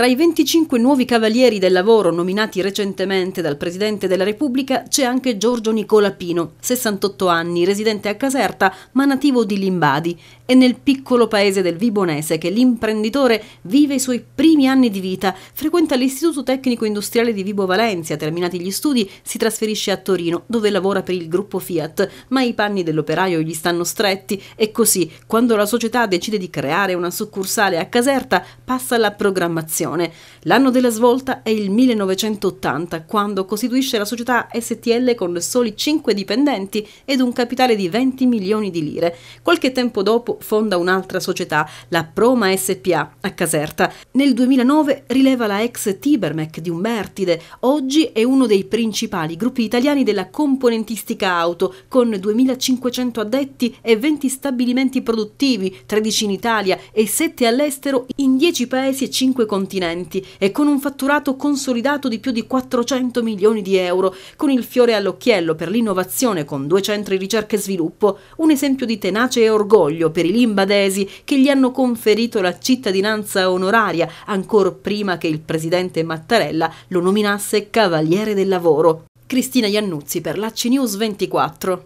Tra i 25 nuovi cavalieri del lavoro nominati recentemente dal Presidente della Repubblica c'è anche Giorgio Nicola Pino, 68 anni, residente a Caserta ma nativo di Limbadi È nel piccolo paese del Vibonese che l'imprenditore vive i suoi primi anni di vita, frequenta l'Istituto Tecnico Industriale di Vibo Valencia, terminati gli studi si trasferisce a Torino dove lavora per il gruppo Fiat, ma i panni dell'operaio gli stanno stretti e così quando la società decide di creare una succursale a Caserta passa alla programmazione fondazione. L'anno della svolta è il 1980, quando costituisce la società STL con soli 5 dipendenti ed un capitale di 20 milioni di lire. Qualche tempo dopo fonda un'altra società, la Proma SPA, a Caserta. Nel 2009 rileva la ex Tibermec di Umbertide. Oggi è uno dei principali gruppi italiani della componentistica auto, con 2.500 addetti e 20 stabilimenti produttivi, 13 in Italia e 7 all'estero in 10 paesi e 5 continenti continenti e con un fatturato consolidato di più di 400 milioni di euro, con il fiore all'occhiello per l'innovazione con due centri ricerca e sviluppo, un esempio di tenace e orgoglio per i limbadesi che gli hanno conferito la cittadinanza onoraria ancor prima che il presidente Mattarella lo nominasse Cavaliere del Lavoro. Cristina Iannuzzi per l'AC News 24.